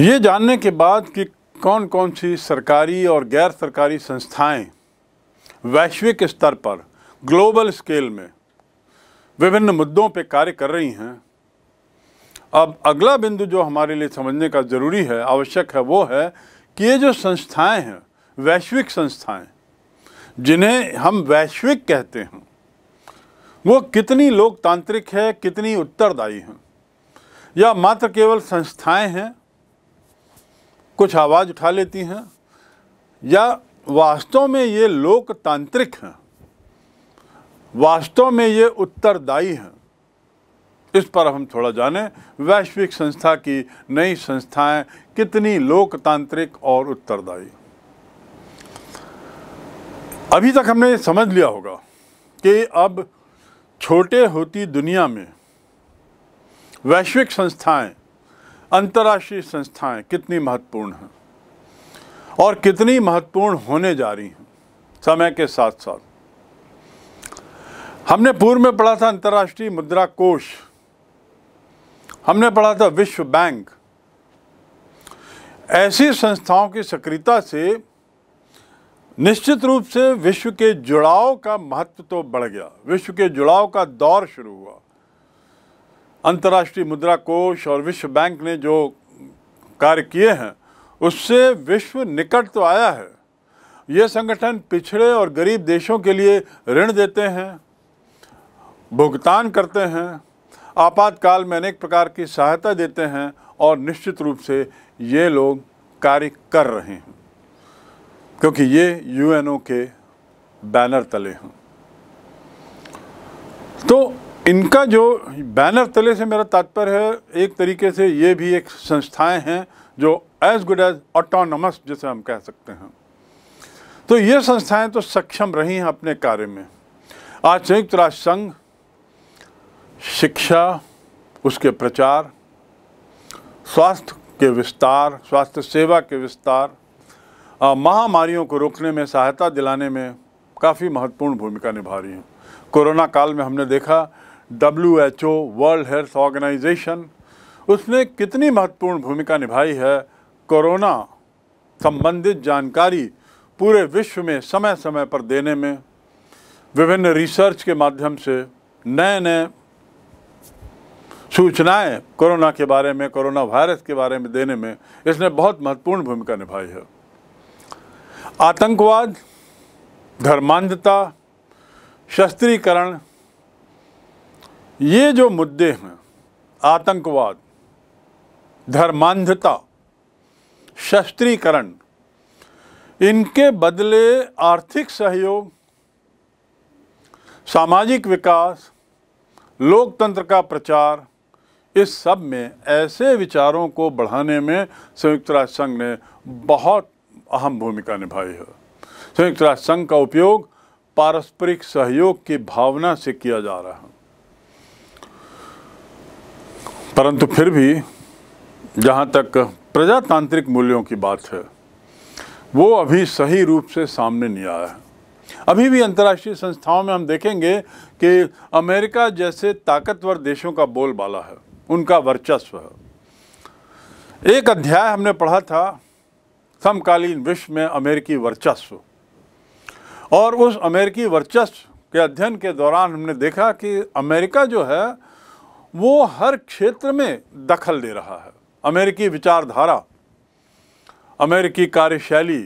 ये जानने के बाद कि कौन कौन सी सरकारी और गैर सरकारी संस्थाएं वैश्विक स्तर पर ग्लोबल स्केल में विभिन्न मुद्दों पर कार्य कर रही हैं अब अगला बिंदु जो हमारे लिए समझने का ज़रूरी है आवश्यक है वो है कि ये जो संस्थाएं हैं वैश्विक संस्थाएं जिन्हें हम वैश्विक कहते हैं वो कितनी लोकतांत्रिक है कितनी उत्तरदायी हैं या मात्र केवल संस्थाएं हैं कुछ आवाज़ उठा लेती हैं या वास्तव में ये लोकतांत्रिक हैं वास्तव में ये उत्तरदायी हैं इस पर हम थोड़ा जानें वैश्विक संस्था की नई संस्थाएं कितनी लोकतांत्रिक और उत्तरदायी अभी तक हमने समझ लिया होगा कि अब छोटे होती दुनिया में वैश्विक संस्थाएं अंतर्राष्ट्रीय संस्थाएं कितनी महत्वपूर्ण हैं और कितनी महत्वपूर्ण होने जा रही हैं समय के साथ साथ हमने पूर्व में पढ़ा था अंतर्राष्ट्रीय मुद्रा कोष हमने पढ़ा था विश्व बैंक ऐसी संस्थाओं की सक्रियता से निश्चित रूप से विश्व के जुड़ाव का महत्व तो बढ़ गया विश्व के जुड़ाव का दौर शुरू हुआ अंतर्राष्ट्रीय मुद्रा कोष और विश्व बैंक ने जो कार्य किए हैं उससे विश्व निकट तो आया है ये संगठन पिछड़े और गरीब देशों के लिए ऋण देते हैं भुगतान करते हैं आपातकाल में अनेक प्रकार की सहायता देते हैं और निश्चित रूप से ये लोग कार्य कर रहे हैं क्योंकि ये यूएनओ के बैनर तले हैं तो इनका जो बैनर तले से मेरा तात्पर्य है एक तरीके से ये भी एक संस्थाएं हैं जो एज गुड एज ऑटोनमस जिसे हम कह सकते हैं तो ये संस्थाएं तो सक्षम रही हैं अपने कार्य में आज संयुक्त राष्ट्र संघ शिक्षा उसके प्रचार स्वास्थ्य के विस्तार स्वास्थ्य सेवा के विस्तार महामारियों को रोकने में सहायता दिलाने में काफ़ी महत्वपूर्ण भूमिका निभा रही हैं कोरोना काल में हमने देखा W H O World Health Organization उसने कितनी महत्वपूर्ण भूमिका निभाई है कोरोना संबंधित जानकारी पूरे विश्व में समय समय पर देने में विभिन्न रिसर्च के माध्यम से नए नए सूचनाएं कोरोना के बारे में कोरोना वायरस के बारे में देने में इसने बहुत महत्वपूर्ण भूमिका निभाई है आतंकवाद धर्मांधता शस्त्रीकरण ये जो मुद्दे हैं आतंकवाद धर्मांधता शस्त्रीकरण इनके बदले आर्थिक सहयोग सामाजिक विकास लोकतंत्र का प्रचार इस सब में ऐसे विचारों को बढ़ाने में संयुक्त राष्ट्र संघ ने बहुत अहम भूमिका निभाई है संयुक्त राष्ट्र संघ का उपयोग पारस्परिक सहयोग की भावना से किया जा रहा है परंतु फिर भी जहाँ तक प्रजातांत्रिक मूल्यों की बात है वो अभी सही रूप से सामने नहीं आया है अभी भी अंतर्राष्ट्रीय संस्थाओं में हम देखेंगे कि अमेरिका जैसे ताकतवर देशों का बोलबाला है उनका वर्चस्व है एक अध्याय हमने पढ़ा था समकालीन विश्व में अमेरिकी वर्चस्व और उस अमेरिकी वर्चस्व के अध्ययन के दौरान हमने देखा कि अमेरिका जो है वो हर क्षेत्र में दखल दे रहा है अमेरिकी विचारधारा अमेरिकी कार्यशैली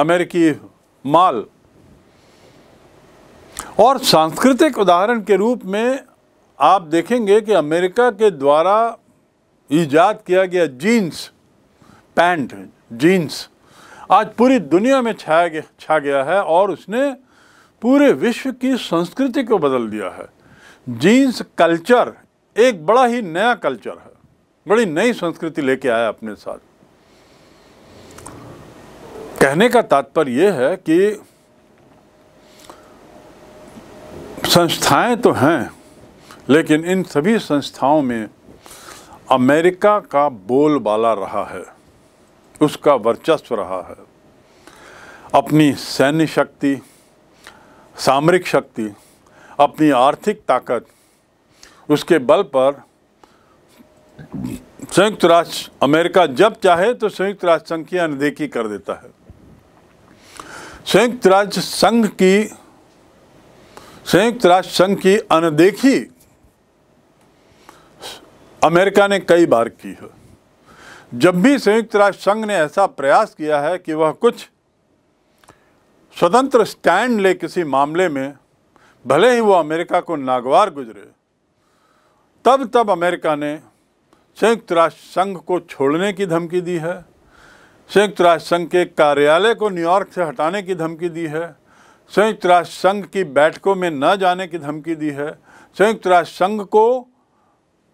अमेरिकी माल और सांस्कृतिक उदाहरण के रूप में आप देखेंगे कि अमेरिका के द्वारा ईजाद किया गया जीन्स पैंट जीन्स आज पूरी दुनिया में छाया गया छा गया है और उसने पूरे विश्व की संस्कृति को बदल दिया है जीन्स कल्चर एक बड़ा ही नया कल्चर है बड़ी नई संस्कृति लेके आया अपने साथ कहने का तात्पर्य यह है कि संस्थाएं तो हैं लेकिन इन सभी संस्थाओं में अमेरिका का बोलबाला रहा है उसका वर्चस्व रहा है अपनी सैन्य शक्ति सामरिक शक्ति अपनी आर्थिक ताकत उसके बल पर संयुक्त राष्ट्र अमेरिका जब चाहे तो संयुक्त राष्ट्र संघ की अनदेखी कर देता है संयुक्त राष्ट्र संघ की संयुक्त राष्ट्र संघ की अनदेखी अमेरिका ने कई बार की है जब भी संयुक्त राष्ट्र संघ ने ऐसा प्रयास किया है कि वह कुछ स्वतंत्र स्टैंड ले किसी मामले में भले ही वो अमेरिका को नागवार गुजरे तब तब अमेरिका ने संयुक्त राष्ट्र संघ को छोड़ने की धमकी दी है संयुक्त राष्ट्र संघ के कार्यालय को न्यूयॉर्क से हटाने की धमकी दी है संयुक्त राष्ट्र संघ की बैठकों में न जाने की धमकी दी है संयुक्त राष्ट्र संघ को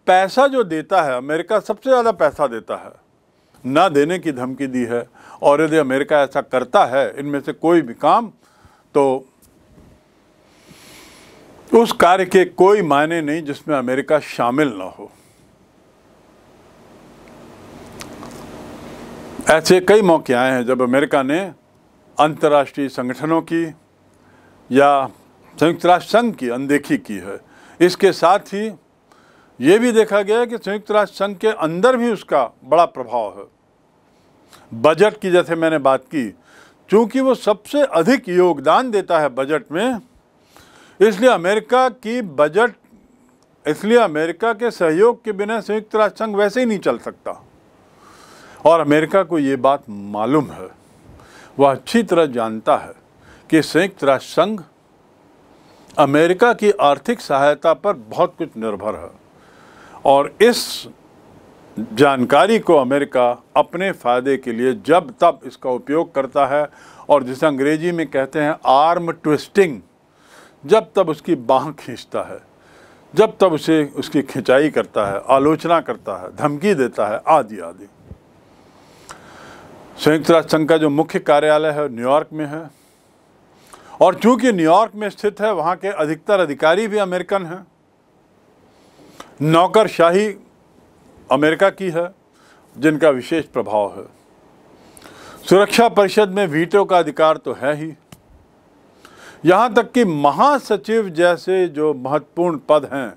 पैसा जो देता है अमेरिका सबसे ज़्यादा पैसा देता है ना देने की धमकी दी है और यदि अमेरिका ऐसा करता है इनमें से कोई भी काम तो उस कार्य के कोई मायने नहीं जिसमें अमेरिका शामिल ना हो ऐसे कई मौके आए हैं जब अमेरिका ने अंतर्राष्ट्रीय संगठनों की या संयुक्त राष्ट्र संघ की अनदेखी की है इसके साथ ही ये भी देखा गया है कि संयुक्त राष्ट्र संघ के अंदर भी उसका बड़ा प्रभाव है बजट की जैसे मैंने बात की चूंकि वो सबसे अधिक योगदान देता है बजट में इसलिए अमेरिका की बजट इसलिए अमेरिका के सहयोग के बिना संयुक्त राष्ट्र संघ वैसे ही नहीं चल सकता और अमेरिका को ये बात मालूम है वह अच्छी तरह जानता है कि संयुक्त राष्ट्र संघ अमेरिका की आर्थिक सहायता पर बहुत कुछ निर्भर है और इस जानकारी को अमेरिका अपने फ़ायदे के लिए जब तब इसका उपयोग करता है और जिसे अंग्रेजी में कहते हैं आर्म ट्विस्टिंग जब तब उसकी बाह खींचता है जब तब उसे उसकी खिंचाई करता है आलोचना करता है धमकी देता है आदि आदि संयुक्त राष्ट्र संघ का जो मुख्य कार्यालय है न्यूयॉर्क में है और चूंकि न्यूयॉर्क में स्थित है वहाँ के अधिकतर अधिकारी भी अमेरिकन हैं नौकरशाही अमेरिका की है जिनका विशेष प्रभाव है सुरक्षा परिषद में वीटो का अधिकार तो है ही यहाँ तक कि महासचिव जैसे जो महत्वपूर्ण पद हैं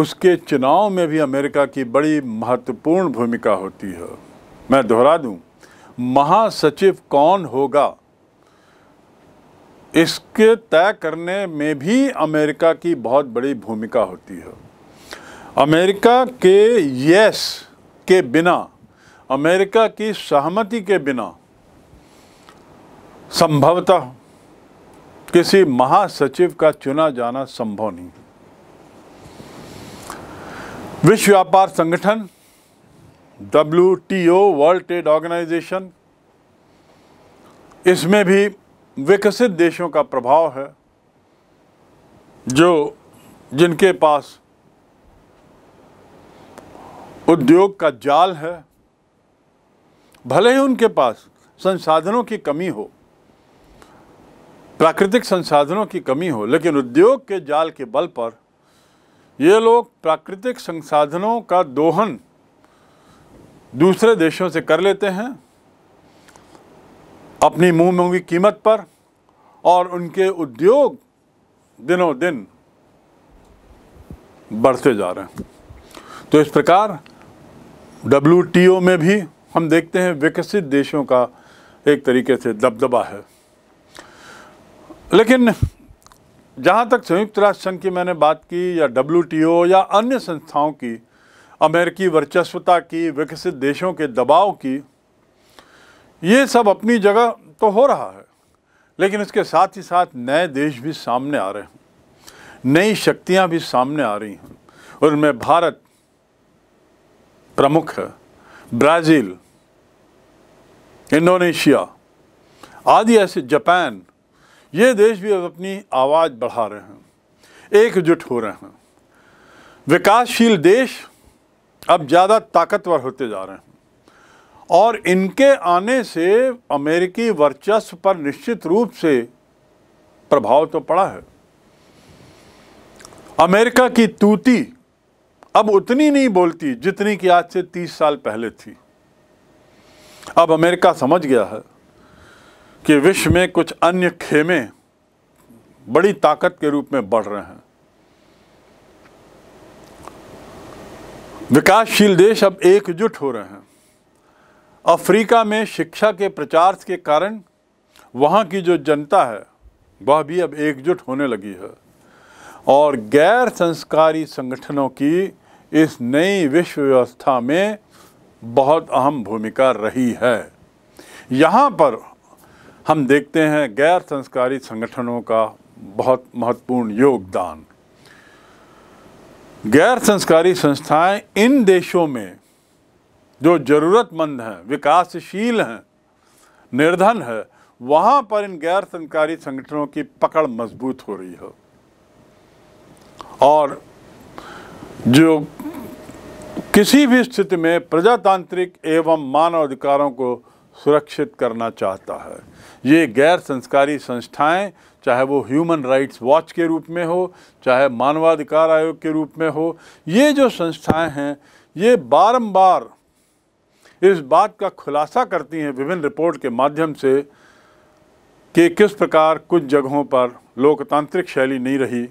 उसके चुनाव में भी अमेरिका की बड़ी महत्वपूर्ण भूमिका होती है मैं दोहरा दूं महासचिव कौन होगा इसके तय करने में भी अमेरिका की बहुत बड़ी भूमिका होती है अमेरिका के यस के बिना अमेरिका की सहमति के बिना संभवतः किसी महासचिव का चुना जाना संभव नहीं विश्व व्यापार संगठन डब्ल्यू वर्ल्ड ट्रेड ऑर्गेनाइजेशन इसमें भी विकसित देशों का प्रभाव है जो जिनके पास उद्योग का जाल है भले ही उनके पास संसाधनों की कमी हो प्राकृतिक संसाधनों की कमी हो लेकिन उद्योग के जाल के बल पर ये लोग प्राकृतिक संसाधनों का दोहन दूसरे देशों से कर लेते हैं अपनी मुँह में कीमत पर और उनके उद्योग दिनों दिन बढ़ते जा रहे हैं तो इस प्रकार डब्ल्यू में भी हम देखते हैं विकसित देशों का एक तरीके से दबदबा है लेकिन जहाँ तक संयुक्त राष्ट्र संघ की मैंने बात की या डब्ल्यू या अन्य संस्थाओं की अमेरिकी वर्चस्वता की विकसित देशों के दबाव की ये सब अपनी जगह तो हो रहा है लेकिन इसके साथ ही साथ नए देश भी सामने आ रहे हैं नई शक्तियां भी सामने आ रही हैं और उनमें भारत प्रमुख है ब्राज़ील इंडोनेशिया आदि ऐसे जापान ये देश भी अब अपनी आवाज़ बढ़ा रहे हैं एकजुट हो रहे हैं विकासशील देश अब ज़्यादा ताकतवर होते जा रहे हैं और इनके आने से अमेरिकी वर्चस्व पर निश्चित रूप से प्रभाव तो पड़ा है अमेरिका की तूती अब उतनी नहीं बोलती जितनी कि आज से तीस साल पहले थी अब अमेरिका समझ गया है कि विश्व में कुछ अन्य खेमे बड़ी ताकत के रूप में बढ़ रहे हैं विकासशील देश अब एकजुट हो रहे हैं अफ्रीका में शिक्षा के प्रचार के कारण वहाँ की जो जनता है वह भी अब एकजुट होने लगी है और गैर संस्कारी संगठनों की इस नई विश्व व्यवस्था में बहुत अहम भूमिका रही है यहाँ पर हम देखते हैं गैर संस्कारी संगठनों का बहुत महत्वपूर्ण योगदान गैर संस्कारी संस्थाएं इन देशों में जो ज़रूरतमंद हैं विकासशील हैं निर्धन है वहाँ पर इन गैर संस्कारी संगठनों की पकड़ मजबूत हो रही है और जो किसी भी स्थिति में प्रजातांत्रिक एवं मानव अधिकारों को सुरक्षित करना चाहता है ये गैर संस्कारी संस्थाएं चाहे वो ह्यूमन राइट्स वॉच के रूप में हो चाहे मानवाधिकार आयोग के रूप में हो ये जो संस्थाएं हैं ये बारंबार इस बात का खुलासा करती हैं विभिन्न रिपोर्ट के माध्यम से कि किस प्रकार कुछ जगहों पर लोकतांत्रिक शैली नहीं रही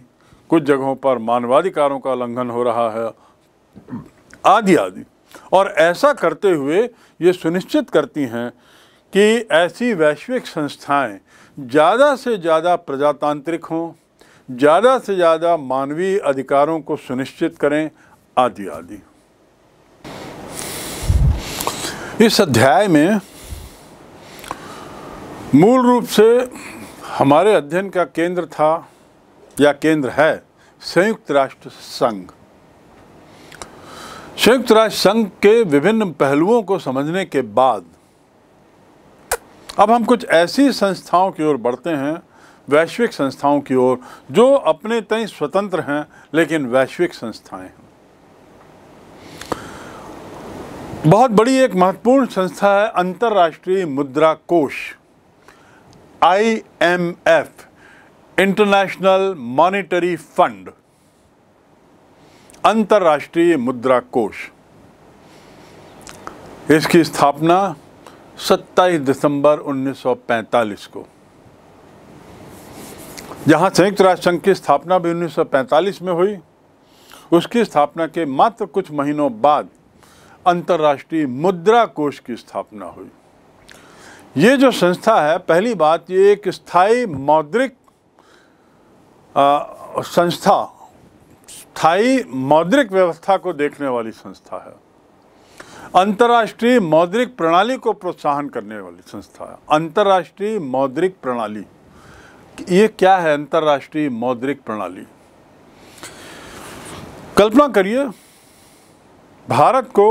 कुछ जगहों पर मानवाधिकारों का उल्लंघन हो रहा है आदि आदि और ऐसा करते हुए ये सुनिश्चित करती हैं कि ऐसी वैश्विक संस्थाएं ज़्यादा से ज़्यादा प्रजातांत्रिक हों ज़्यादा से ज़्यादा मानवीय अधिकारों को सुनिश्चित करें आदि आदि इस अध्याय में मूल रूप से हमारे अध्ययन का केंद्र था या केंद्र है संयुक्त राष्ट्र संघ संयुक्त राष्ट्र संघ के विभिन्न पहलुओं को समझने के बाद अब हम कुछ ऐसी संस्थाओं की ओर बढ़ते हैं वैश्विक संस्थाओं की ओर जो अपने तय स्वतंत्र हैं लेकिन वैश्विक संस्थाएं हैं बहुत बड़ी एक महत्वपूर्ण संस्था है अंतर्राष्ट्रीय मुद्रा कोष आईएमएफ इंटरनेशनल मॉनेटरी फंड अंतर्राष्ट्रीय मुद्रा कोष इसकी स्थापना 27 दिसंबर 1945 को जहां संयुक्त राष्ट्र संघ की स्थापना भी 1945 में हुई उसकी स्थापना के मात्र कुछ महीनों बाद अंतर्राष्ट्रीय मुद्रा कोष की स्थापना हुई ये जो संस्था है पहली बात ये एक स्थायी मौद्रिक संस्था स्थायी मौद्रिक व्यवस्था को देखने वाली संस्था है अंतर्राष्ट्रीय मौद्रिक प्रणाली को प्रोत्साहन करने वाली संस्था है अंतर्राष्ट्रीय मौद्रिक प्रणाली ये क्या है अंतर्राष्ट्रीय मौद्रिक प्रणाली कल्पना करिए भारत को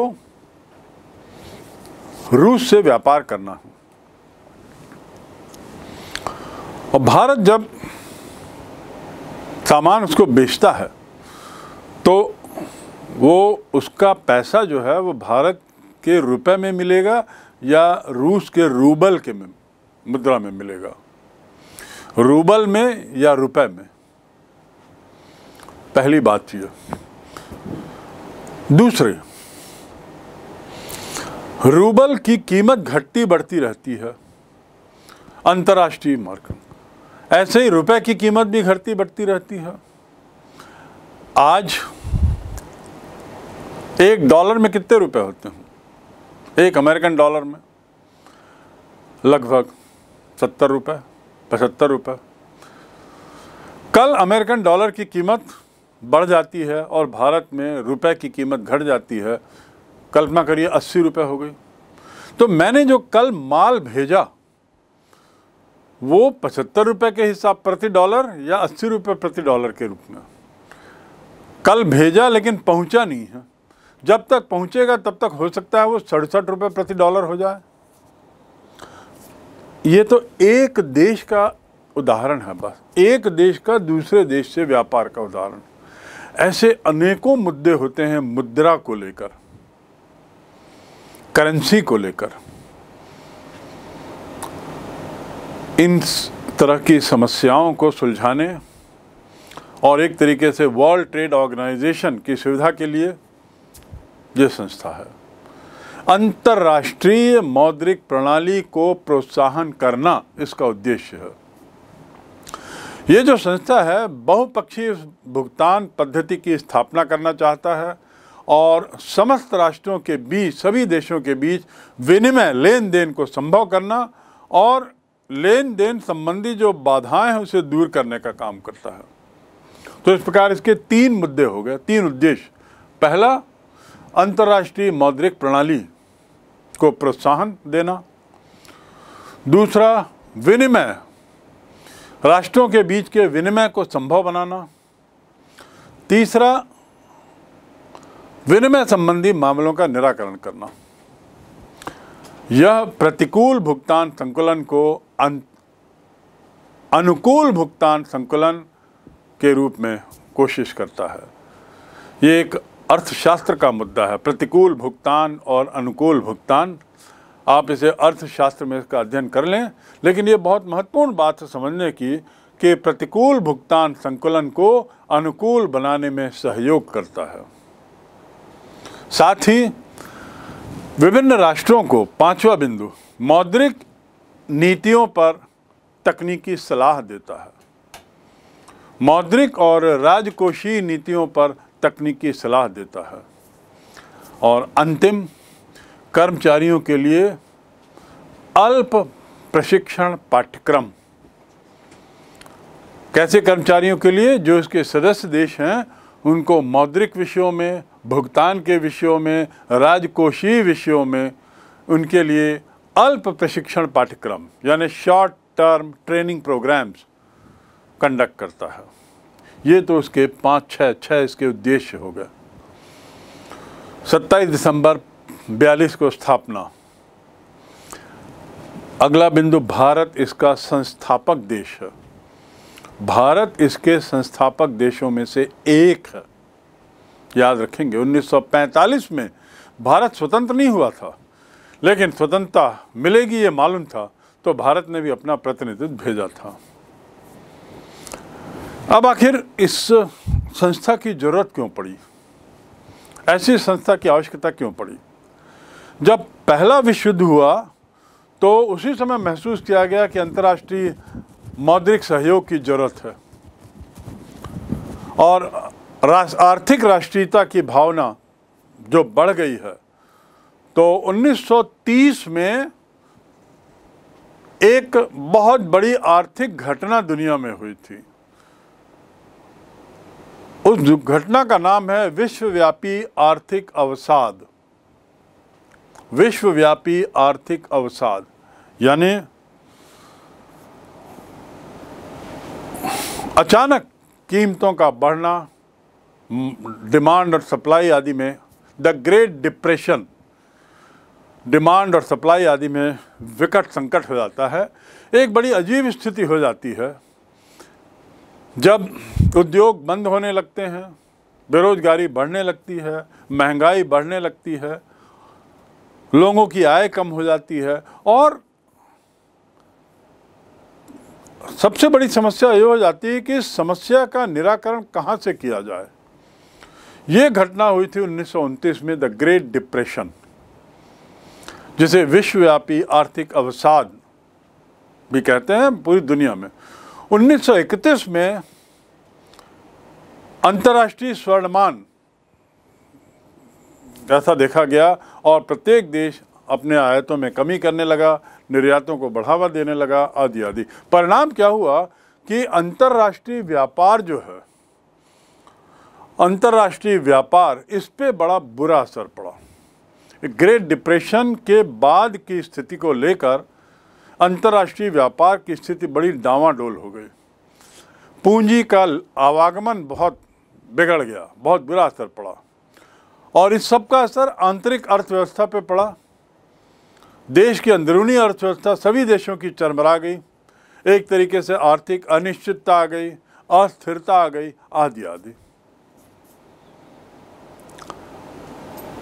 रूस से व्यापार करना है और भारत जब सामान उसको बेचता है तो वो उसका पैसा जो है वो भारत के रुपए में मिलेगा या रूस के रूबल के में मुद्रा में मिलेगा रूबल में या रुपए में पहली बात तो यह दूसरी रूबल की कीमत घटती बढ़ती रहती है अंतर्राष्ट्रीय मार्केट ऐसे ही रुपए की कीमत भी घटती बढ़ती रहती है आज एक डॉलर में कितने रुपए होते हैं एक अमेरिकन डॉलर में लगभग सत्तर रुपये पचहत्तर रुपये कल अमेरिकन डॉलर की कीमत बढ़ जाती है और भारत में रुपए की कीमत घट जाती है कल्पना करिए अस्सी रुपये हो गई तो मैंने जो कल माल भेजा वो पचहत्तर रुपये के हिसाब प्रति डॉलर या अस्सी रुपये प्रति डॉलर के रूप में कल भेजा लेकिन पहुंचा नहीं है जब तक पहुंचेगा तब तक हो सकता है वो सड़सठ रुपये प्रति डॉलर हो जाए ये तो एक देश का उदाहरण है बस एक देश का दूसरे देश से व्यापार का उदाहरण ऐसे अनेकों मुद्दे होते हैं मुद्रा को लेकर करेंसी को लेकर इन तरह की समस्याओं को सुलझाने और एक तरीके से वर्ल्ड ट्रेड ऑर्गेनाइजेशन की सुविधा के लिए ये संस्था है अंतर्राष्ट्रीय मौद्रिक प्रणाली को प्रोत्साहन करना इसका उद्देश्य है ये जो संस्था है बहुपक्षीय भुगतान पद्धति की स्थापना करना चाहता है और समस्त राष्ट्रों के बीच सभी देशों के बीच विनिमय लेन देन को संभव करना और लेन देन संबंधी जो बाधाएं हैं उसे दूर करने का काम करता है तो इस प्रकार इसके तीन मुद्दे हो गए तीन उद्देश्य पहला अंतर्राष्ट्रीय मौद्रिक प्रणाली को प्रोत्साहन देना दूसरा विनिमय राष्ट्रों के बीच के विनिमय को संभव बनाना तीसरा विनिमय संबंधी मामलों का निराकरण करना यह प्रतिकूल भुगतान संकुलन को अनुकूल भुगतान संकुलन के रूप में कोशिश करता है ये एक अर्थशास्त्र का मुद्दा है प्रतिकूल भुगतान और अनुकूल भुगतान आप इसे अर्थशास्त्र में इसका अध्ययन कर लें लेकिन ये बहुत महत्वपूर्ण बात है समझने की कि प्रतिकूल भुगतान संकुलन को अनुकूल बनाने में सहयोग करता है साथ ही विभिन्न राष्ट्रों को पांचवा बिंदु मौद्रिक नीतियों पर तकनीकी सलाह देता है मौद्रिक और राजकोषीय नीतियों पर तकनीकी सलाह देता है और अंतिम कर्मचारियों के लिए अल्प प्रशिक्षण पाठ्यक्रम कैसे कर्मचारियों के लिए जो इसके सदस्य देश हैं उनको मौद्रिक विषयों में भुगतान के विषयों में राजकोषीय विषयों में उनके लिए अल्प प्रशिक्षण पाठ्यक्रम यानी short term training programmes conduct करता है ये तो उसके पाँच छः छः इसके उद्देश्य हो गए सत्ताईस दिसंबर बयालीस को स्थापना अगला बिंदु भारत इसका संस्थापक देश है भारत इसके संस्थापक देशों में से एक है याद रखेंगे 1945 में भारत स्वतंत्र नहीं हुआ था लेकिन स्वतंत्रता मिलेगी ये मालूम था तो भारत ने भी अपना प्रतिनिधित्व भेजा था अब आखिर इस संस्था की ज़रूरत क्यों पड़ी ऐसी संस्था की आवश्यकता क्यों पड़ी जब पहला विश्व युद्ध हुआ तो उसी समय महसूस किया गया कि अंतर्राष्ट्रीय मौद्रिक सहयोग की ज़रूरत है और आर्थिक राष्ट्रीयता की भावना जो बढ़ गई है तो 1930 में एक बहुत बड़ी आर्थिक घटना दुनिया में हुई थी उस दुर्घटना का नाम है विश्वव्यापी आर्थिक अवसाद विश्वव्यापी आर्थिक अवसाद यानी अचानक कीमतों का बढ़ना डिमांड और सप्लाई आदि में द ग्रेट डिप्रेशन डिमांड और सप्लाई आदि में विकट संकट हो जाता है एक बड़ी अजीब स्थिति हो जाती है जब उद्योग बंद होने लगते हैं बेरोजगारी बढ़ने लगती है महंगाई बढ़ने लगती है लोगों की आय कम हो जाती है और सबसे बड़ी समस्या ये हो जाती है कि समस्या का निराकरण कहाँ से किया जाए ये घटना हुई थी उन्नीस में द ग्रेट डिप्रेशन जिसे विश्वव्यापी आर्थिक अवसाद भी कहते हैं पूरी दुनिया में 1931 में अंतर्राष्ट्रीय स्वर्णमान ऐसा देखा गया और प्रत्येक देश अपने आयतों में कमी करने लगा निर्यातों को बढ़ावा देने लगा आदि आदि परिणाम क्या हुआ कि अंतर्राष्ट्रीय व्यापार जो है अंतर्राष्ट्रीय व्यापार इस पर बड़ा बुरा असर पड़ा ग्रेट डिप्रेशन के बाद की स्थिति को लेकर अंतर्राष्ट्रीय व्यापार की स्थिति बड़ी डावाडोल हो गई पूंजी का आवागमन बहुत बिगड़ गया बहुत बुरा असर पड़ा और इस सब का असर आंतरिक अर्थव्यवस्था पे पड़ा देश की अंदरूनी अर्थव्यवस्था सभी देशों की चरमरा गई एक तरीके से आर्थिक अनिश्चितता आ गई अस्थिरता आ गई आदि आदि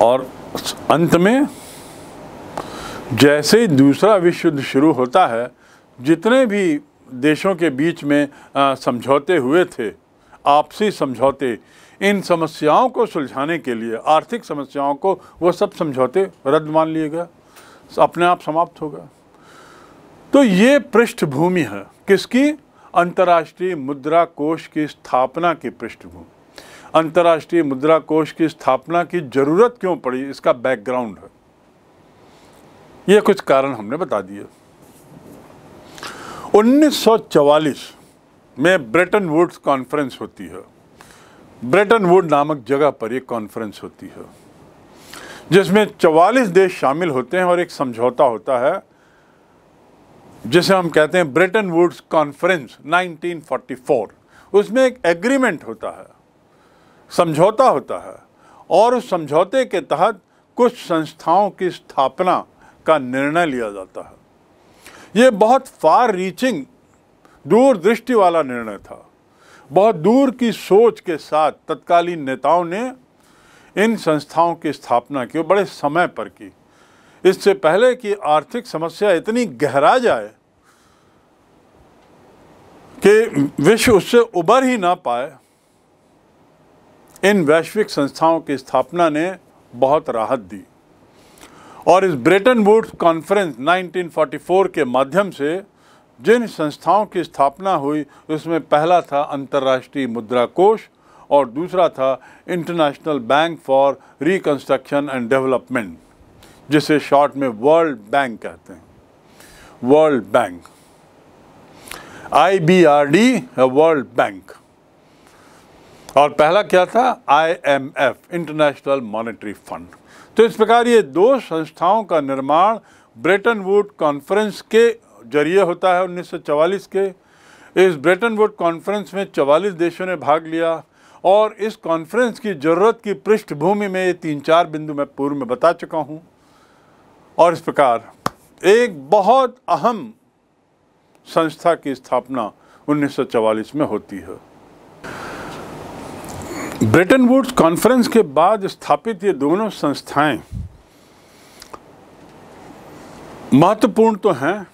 और अंत में जैसे ही दूसरा विश्व युद्ध शुरू होता है जितने भी देशों के बीच में समझौते हुए थे आपसी समझौते इन समस्याओं को सुलझाने के लिए आर्थिक समस्याओं को वो सब समझौते रद्द मान लिए गए अपने आप समाप्त हो गया तो ये पृष्ठभूमि है किसकी अंतर्राष्ट्रीय मुद्रा कोष की स्थापना की पृष्ठभूमि अंतर्राष्ट्रीय मुद्रा कोष की स्थापना की ज़रूरत क्यों पड़ी इसका बैकग्राउंड है ये कुछ कारण हमने बता दिए 1944 में ब्रेटन वुड्स कॉन्फ्रेंस होती है ब्रेटन वुड नामक जगह पर एक कॉन्फ्रेंस होती है जिसमें 44 देश शामिल होते हैं और एक समझौता होता है जिसे हम कहते हैं ब्रिटेन वुड्स कॉन्फ्रेंस 1944 उसमें एक एग्रीमेंट होता है समझौता होता है और उस समझौते के तहत कुछ संस्थाओं की स्थापना का निर्णय लिया जाता है ये बहुत फार रीचिंग दूरदृष्टि वाला निर्णय था बहुत दूर की सोच के साथ तत्कालीन नेताओं ने इन संस्थाओं की स्थापना की बड़े समय पर की इससे पहले कि आर्थिक समस्या इतनी गहरा जाए कि विश्व उससे उबर ही ना पाए इन वैश्विक संस्थाओं की स्थापना ने बहुत राहत दी और इस ब्रेटन वुड्स कॉन्फ्रेंस 1944 के माध्यम से जिन संस्थाओं की स्थापना हुई उसमें पहला था अंतर्राष्ट्रीय मुद्रा कोष और दूसरा था International Bank for Reconstruction and Development जिसे शॉर्ट में वर्ल्ड बैंक कहते हैं World Bank I B R D World Bank और पहला क्या था आईएमएफ इंटरनेशनल मॉनेटरी फंड तो इस प्रकार ये दो संस्थाओं का निर्माण ब्रेटन वुड कॉन्फ्रेंस के जरिए होता है 1944 के इस ब्रेटन वुड कॉन्फ्रेंस में 44 देशों ने भाग लिया और इस कॉन्फ्रेंस की ज़रूरत की पृष्ठभूमि में ये तीन चार बिंदु मैं पूर्व में बता चुका हूँ और इस प्रकार एक बहुत अहम संस्था की स्थापना 1944 में होती है ब्रिटेन वुड्स कॉन्फ्रेंस के बाद स्थापित ये दोनों संस्थाएं महत्वपूर्ण तो हैं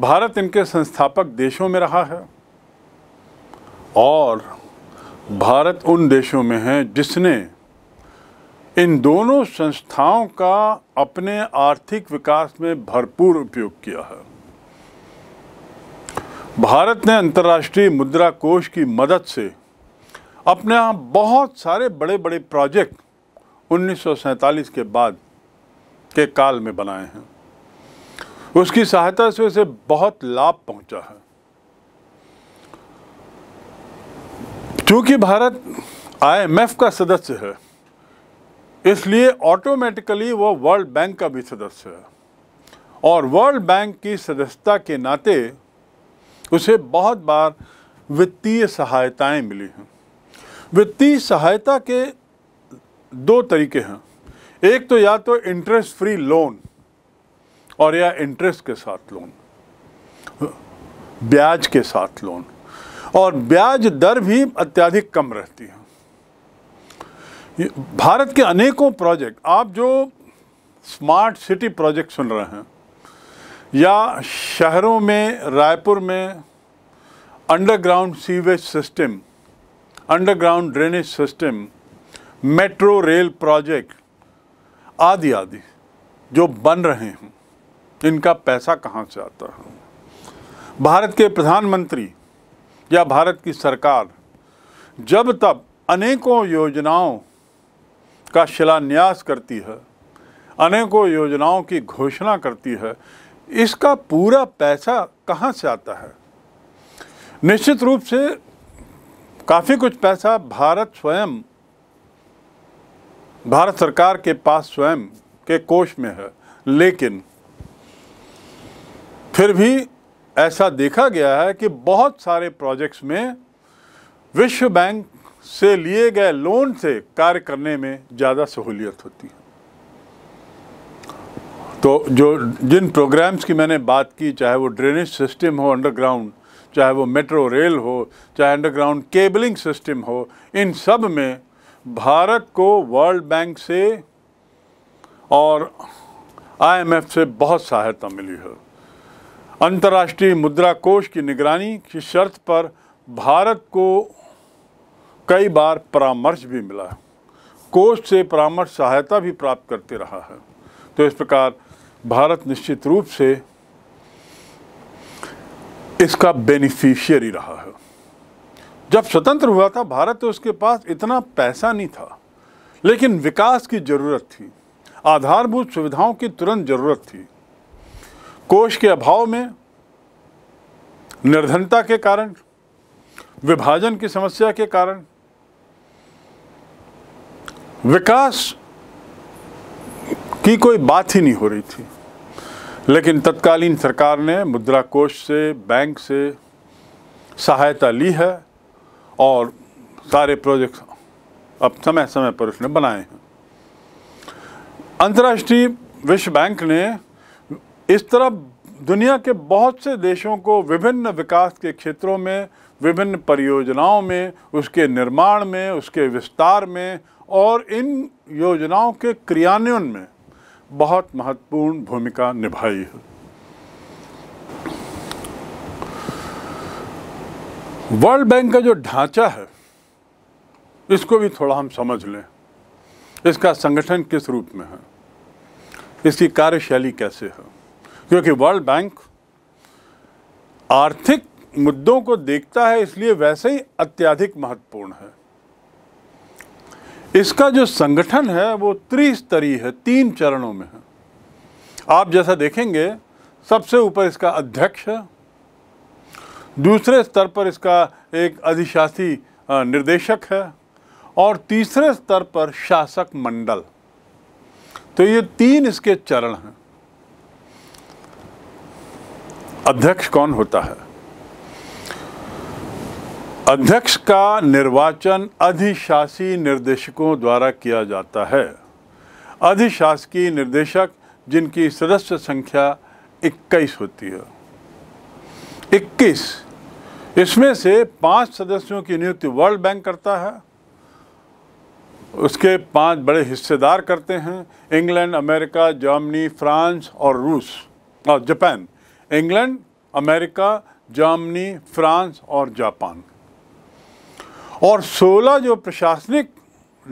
भारत इनके संस्थापक देशों में रहा है और भारत उन देशों में है जिसने इन दोनों संस्थाओं का अपने आर्थिक विकास में भरपूर उपयोग किया है भारत ने अंतर्राष्ट्रीय मुद्रा कोष की मदद से अपने यहाँ बहुत सारे बड़े बड़े प्रोजेक्ट उन्नीस के बाद के काल में बनाए हैं उसकी सहायता से उसे बहुत लाभ पहुंचा है क्योंकि भारत आईएमएफ का सदस्य है इसलिए ऑटोमेटिकली वो वर्ल्ड बैंक का भी सदस्य है और वर्ल्ड बैंक की सदस्यता के नाते उसे बहुत बार वित्तीय सहायताएं मिली हैं वित्तीय सहायता के दो तरीके हैं एक तो या तो इंटरेस्ट फ्री लोन और या इंटरेस्ट के साथ लोन ब्याज के साथ लोन और ब्याज दर भी अत्याधिक कम रहती है भारत के अनेकों प्रोजेक्ट आप जो स्मार्ट सिटी प्रोजेक्ट सुन रहे हैं या शहरों में रायपुर में underground sewage system underground drainage system metro rail project आदि आदि जो बन रहे हैं इनका पैसा कहाँ से आता है भारत के प्रधानमंत्री या भारत की सरकार जब तब अनेकों योजनाओं का शिलान्यास करती है अनेकों योजनाओं की घोषणा करती है इसका पूरा पैसा कहाँ से आता है निश्चित रूप से काफ़ी कुछ पैसा भारत स्वयं भारत सरकार के पास स्वयं के कोष में है लेकिन फिर भी ऐसा देखा गया है कि बहुत सारे प्रोजेक्ट्स में विश्व बैंक से लिए गए लोन से कार्य करने में ज़्यादा सहूलियत होती है तो जो जिन प्रोग्राम्स की मैंने बात की चाहे वो ड्रेनेज सिस्टम हो अंडरग्राउंड चाहे वो मेट्रो रेल हो चाहे अंडरग्राउंड केबलिंग सिस्टम हो इन सब में भारत को वर्ल्ड बैंक से और आईएमएफ से बहुत सहायता मिली है अंतर्राष्ट्रीय मुद्रा कोष की निगरानी की शर्त पर भारत को कई बार परामर्श भी मिला है कोष से परामर्श सहायता भी प्राप्त करते रहा है तो इस प्रकार भारत निश्चित रूप से इसका बेनिफिशियरी रहा है जब स्वतंत्र हुआ था भारत तो उसके पास इतना पैसा नहीं था लेकिन विकास की ज़रूरत थी आधारभूत सुविधाओं की तुरंत ज़रूरत थी कोष के अभाव में निर्धनता के कारण विभाजन की समस्या के कारण विकास की कोई बात ही नहीं हो रही थी लेकिन तत्कालीन सरकार ने मुद्रा कोष से बैंक से सहायता ली है और सारे प्रोजेक्ट अब समय समय पर उसने बनाए हैं अंतर्राष्ट्रीय विश्व बैंक ने इस तरह दुनिया के बहुत से देशों को विभिन्न विकास के क्षेत्रों में विभिन्न परियोजनाओं में उसके निर्माण में उसके विस्तार में और इन योजनाओं के क्रियान्वयन में बहुत महत्वपूर्ण भूमिका निभाई है वर्ल्ड बैंक का जो ढांचा है इसको भी थोड़ा हम समझ लें इसका संगठन किस रूप में है इसकी कार्यशैली कैसे है क्योंकि वर्ल्ड बैंक आर्थिक मुद्दों को देखता है इसलिए वैसे ही अत्याधिक महत्वपूर्ण है इसका जो संगठन है वो त्रिस्तरीय है तीन चरणों में है आप जैसा देखेंगे सबसे ऊपर इसका अध्यक्ष है दूसरे स्तर पर इसका एक अधिशासी निर्देशक है और तीसरे स्तर पर शासक मंडल तो ये तीन इसके चरण हैं अध्यक्ष कौन होता है अध्यक्ष का निर्वाचन अधिशासी निर्देशकों द्वारा किया जाता है अधिशासकीय निर्देशक जिनकी सदस्य संख्या 21 होती है 21 इसमें से पांच सदस्यों की नियुक्ति वर्ल्ड बैंक करता है उसके पांच बड़े हिस्सेदार करते हैं इंग्लैंड अमेरिका जर्मनी फ्रांस और रूस और Japan England America Germany France और जापान और 16 जो प्रशासनिक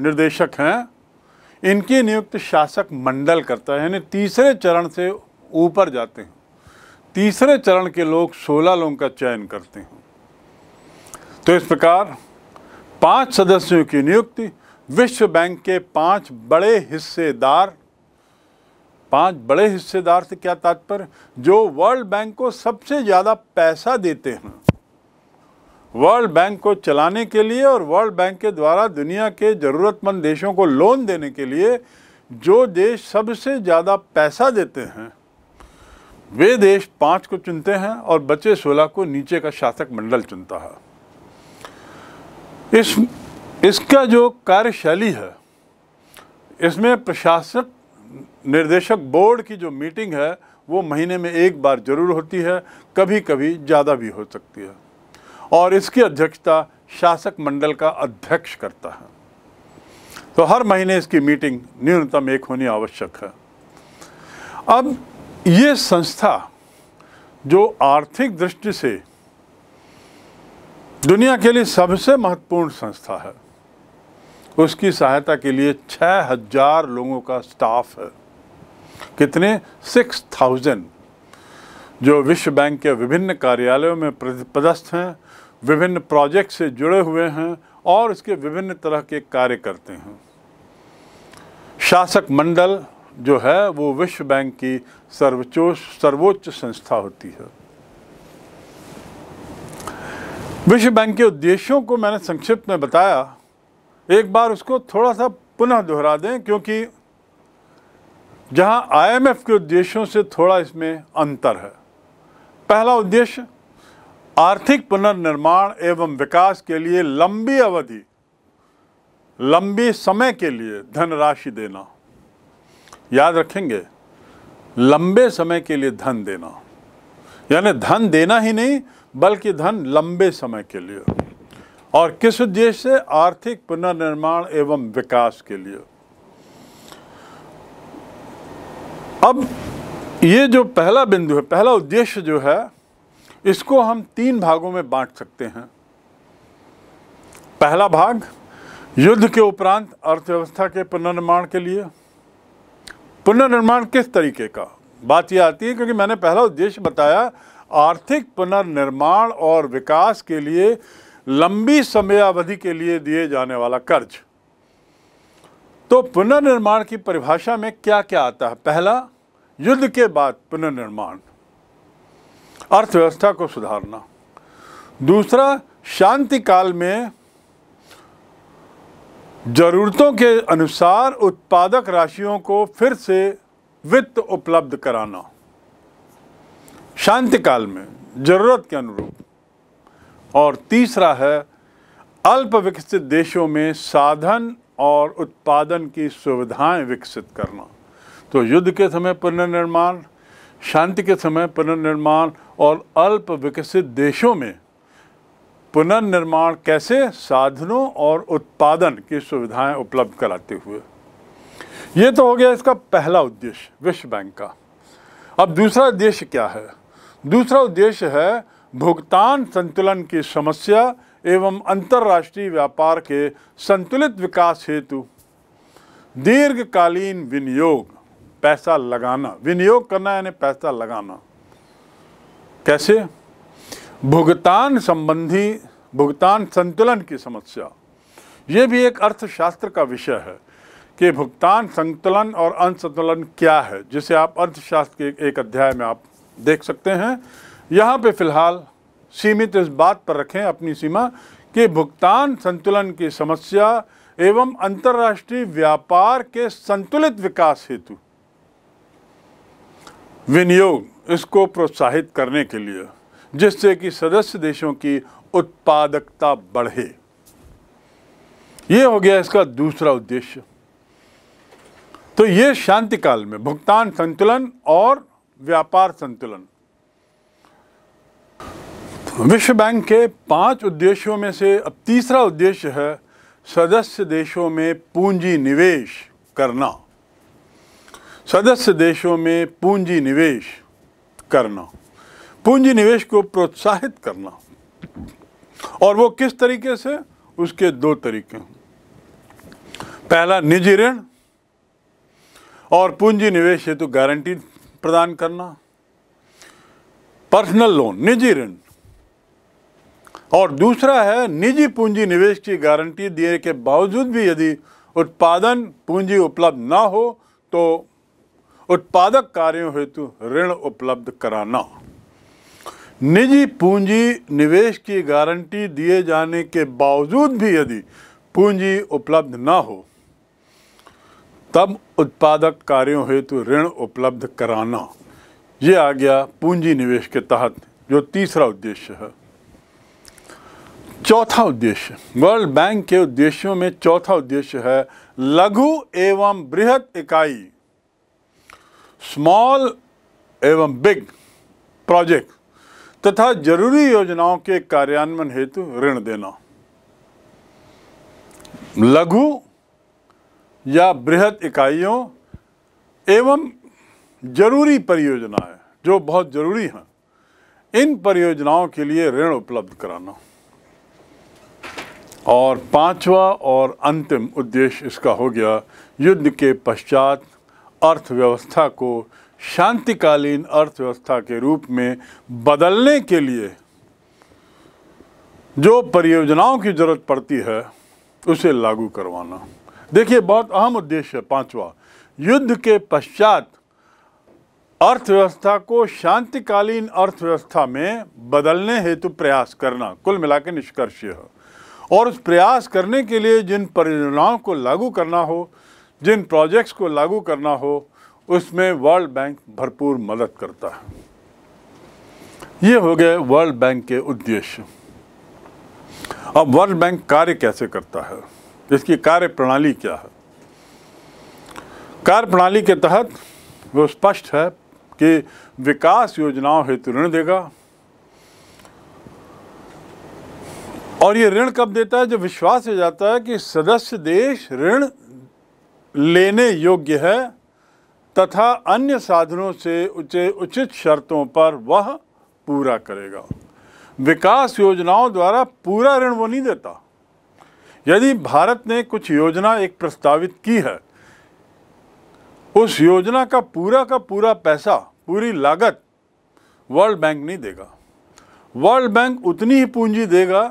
निर्देशक हैं इनकी नियुक्ति शासक मंडल करता है यानी तीसरे चरण से ऊपर जाते हैं तीसरे चरण के लोग 16 लोगों का चयन करते हैं तो इस प्रकार पांच सदस्यों की नियुक्ति विश्व बैंक के पांच बड़े हिस्सेदार पांच बड़े हिस्सेदार से क्या तात्पर्य जो वर्ल्ड बैंक को सबसे ज़्यादा पैसा देते हैं वर्ल्ड बैंक को चलाने के लिए और वर्ल्ड बैंक के द्वारा दुनिया के ज़रूरतमंद देशों को लोन देने के लिए जो देश सबसे ज़्यादा पैसा देते हैं वे देश पाँच को चुनते हैं और बचे सोलह को नीचे का शासक मंडल चुनता है इस इसका जो कार्यशैली है इसमें प्रशासक निर्देशक बोर्ड की जो मीटिंग है वो महीने में एक बार ज़रूर होती है कभी कभी ज़्यादा भी हो सकती है और इसकी अध्यक्षता शासक मंडल का अध्यक्ष करता है तो हर महीने इसकी मीटिंग न्यूनतम एक होनी आवश्यक है अब ये संस्था जो आर्थिक दृष्टि से दुनिया के लिए सबसे महत्वपूर्ण संस्था है उसकी सहायता के लिए छः हजार लोगों का स्टाफ है कितने सिक्स थाउजेंड जो विश्व बैंक के विभिन्न कार्यालयों में पदस्थ हैं विभिन्न प्रोजेक्ट से जुड़े हुए हैं और इसके विभिन्न तरह के कार्य करते हैं शासक मंडल जो है वो विश्व बैंक की सर्वोच्च सर्वोच्च संस्था होती है विश्व बैंक के उद्देश्यों को मैंने संक्षिप्त में बताया एक बार उसको थोड़ा सा पुनः दोहरा दें क्योंकि जहां आईएमएफ के उद्देश्यों से थोड़ा इसमें अंतर है पहला उद्देश्य आर्थिक पुनर्निर्माण एवं विकास के लिए लंबी अवधि लंबी समय के लिए धनराशि देना याद रखेंगे लंबे समय के लिए धन देना यानी धन देना ही नहीं बल्कि धन लंबे समय के लिए और किस उद्देश्य से आर्थिक पुनर्निर्माण एवं विकास के लिए अब ये जो पहला बिंदु है पहला उद्देश्य जो है इसको हम तीन भागों में बांट सकते हैं पहला भाग युद्ध के उपरांत अर्थव्यवस्था के पुनर्निर्माण के लिए पुनर्निर्माण किस तरीके का बात यह आती है क्योंकि मैंने पहला उद्देश्य बताया आर्थिक पुनर्निर्माण और विकास के लिए लंबी समयावधि के लिए दिए जाने वाला कर्ज तो पुनर्निर्माण की परिभाषा में क्या क्या आता है पहला युद्ध के बाद पुनर्निर्माण अर्थव्यवस्था को सुधारना दूसरा शांति काल में ज़रूरतों के अनुसार उत्पादक राशियों को फिर से वित्त उपलब्ध कराना शांति काल में ज़रूरत के अनुरूप और तीसरा है अल्प विकसित देशों में साधन और उत्पादन की सुविधाएं विकसित करना तो युद्ध के समय पुनर्निर्माण शांति के समय पुनर्निर्माण और अल्प विकसित देशों में पुनर्निर्माण कैसे साधनों और उत्पादन की सुविधाएं उपलब्ध कराते हुए ये तो हो गया इसका पहला उद्देश्य विश्व बैंक का अब दूसरा उद्देश्य क्या है दूसरा उद्देश्य है भुगतान संतुलन की समस्या एवं अंतर्राष्ट्रीय व्यापार के संतुलित विकास हेतु दीर्घकालीन विनियोग पैसा लगाना विनियोग करना यानी पैसा लगाना कैसे भुगतान संबंधी भुगतान संतुलन की समस्या ये भी एक अर्थशास्त्र का विषय है कि भुगतान संतुलन और अंसंतुलन क्या है जिसे आप अर्थशास्त्र के एक अध्याय में आप देख सकते हैं यहाँ पे फिलहाल सीमित इस बात पर रखें अपनी सीमा कि भुगतान संतुलन की समस्या एवं अंतर्राष्ट्रीय व्यापार के संतुलित विकास हेतु विनियोग इसको प्रोत्साहित करने के लिए जिससे कि सदस्य देशों की उत्पादकता बढ़े ये हो गया इसका दूसरा उद्देश्य तो ये शांति काल में भुगतान संतुलन और व्यापार संतुलन विश्व बैंक के पांच उद्देश्यों में से अब तीसरा उद्देश्य है सदस्य देशों में पूंजी निवेश करना सदस्य देशों में पूंजी निवेश करना पूंजी निवेश को प्रोत्साहित करना और वो किस तरीके से उसके दो तरीके हैं पहला निजी ऋण और पूंजी निवेश हेतु तो गारंटी प्रदान करना पर्सनल लोन निजी ऋण और दूसरा है निजी पूंजी निवेश की गारंटी देने के बावजूद भी यदि उत्पादन पूंजी उपलब्ध ना हो तो उत्पादक कार्यों हेतु ऋण उपलब्ध कराना निजी पूंजी निवेश की गारंटी दिए जाने के बावजूद भी यदि पूंजी उपलब्ध ना हो तब उत्पादक कार्यों हेतु ऋण उपलब्ध कराना ये आ गया पूंजी निवेश के तहत जो तीसरा उद्देश्य है चौथा उद्देश्य वर्ल्ड बैंक के उद्देश्यों में चौथा उद्देश्य है लघु एवं बृहद इकाई स्मॉल एवं बिग प्रोजेक्ट तथा जरूरी योजनाओं के कार्यान्वयन हेतु ऋण देना लघु या बृहद इकाइयों एवं जरूरी परियोजनाएं जो बहुत जरूरी हैं इन परियोजनाओं के लिए ऋण उपलब्ध कराना और पांचवा और अंतिम उद्देश्य इसका हो गया युद्ध के पश्चात अर्थव्यवस्था को शांतिकालीन अर्थव्यवस्था के रूप में बदलने के लिए जो परियोजनाओं की ज़रूरत पड़ती है उसे लागू करवाना देखिए बहुत अहम उद्देश्य है पांचवा युद्ध के पश्चात अर्थव्यवस्था को शांतिकालीन अर्थव्यवस्था में बदलने हेतु प्रयास करना कुल मिलाकर निष्कर्ष है और उस प्रयास करने के लिए जिन परियोजनाओं को लागू करना हो जिन प्रोजेक्ट्स को लागू करना हो उसमें वर्ल्ड बैंक भरपूर मदद करता है ये हो गए वर्ल्ड बैंक के उद्देश्य अब वर्ल्ड बैंक कार्य कैसे करता है इसकी कार्य प्रणाली क्या है कार्य प्रणाली के तहत वो स्पष्ट है कि विकास योजनाओं हेतु ऋण देगा और ये ऋण कब देता है जो विश्वास हो जाता है कि सदस्य देश ऋण लेने योग्य है तथा अन्य साधनों से उचे उचित शर्तों पर वह पूरा करेगा विकास योजनाओं द्वारा पूरा ऋण वो नहीं देता यदि भारत ने कुछ योजना एक प्रस्तावित की है उस योजना का पूरा का पूरा पैसा पूरी लागत वर्ल्ड बैंक नहीं देगा वर्ल्ड बैंक उतनी ही पूंजी देगा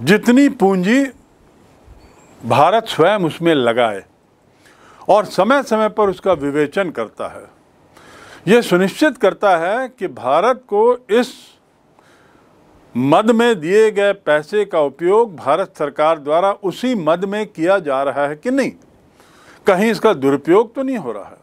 जितनी पूंजी भारत स्वयं उसमें लगाए और समय समय पर उसका विवेचन करता है ये सुनिश्चित करता है कि भारत को इस मद में दिए गए पैसे का उपयोग भारत सरकार द्वारा उसी मद में किया जा रहा है कि नहीं कहीं इसका दुरुपयोग तो नहीं हो रहा है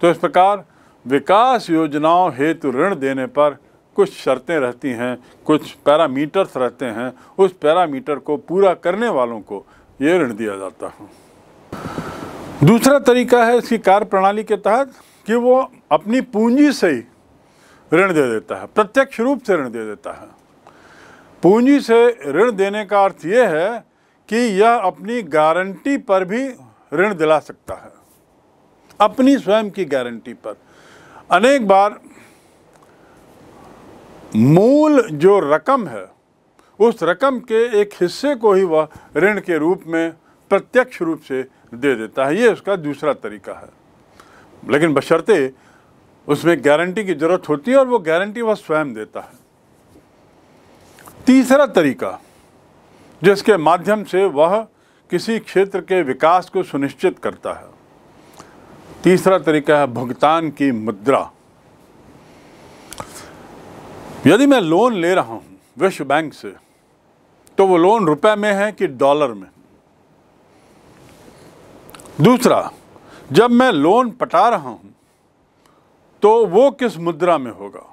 तो इस प्रकार विकास योजनाओं हेतु ऋण देने पर कुछ शर्तें रहती हैं कुछ पैरामीटर्स रहते हैं उस पैरामीटर को पूरा करने वालों को ये ऋण दिया जाता है दूसरा तरीका है इसकी कार्य प्रणाली के तहत कि वो अपनी पूंजी से ही ऋण दे देता है प्रत्यक्ष रूप से ऋण दे देता है पूंजी से ऋण देने का अर्थ ये है कि यह अपनी गारंटी पर भी ऋण दिला सकता है अपनी स्वयं की गारंटी पर अनेक बार मूल जो रकम है उस रकम के एक हिस्से को ही वह ऋण के रूप में प्रत्यक्ष रूप से दे देता है ये उसका दूसरा तरीका है लेकिन बशर्ते उसमें गारंटी की ज़रूरत होती है और वो गारंटी वह स्वयं देता है तीसरा तरीका जिसके माध्यम से वह किसी क्षेत्र के विकास को सुनिश्चित करता है तीसरा तरीका है भुगतान की मुद्रा यदि मैं लोन ले रहा हूं विश्व बैंक से तो वो लोन रुपए में है कि डॉलर में दूसरा जब मैं लोन पटा रहा हूं तो वो किस मुद्रा में होगा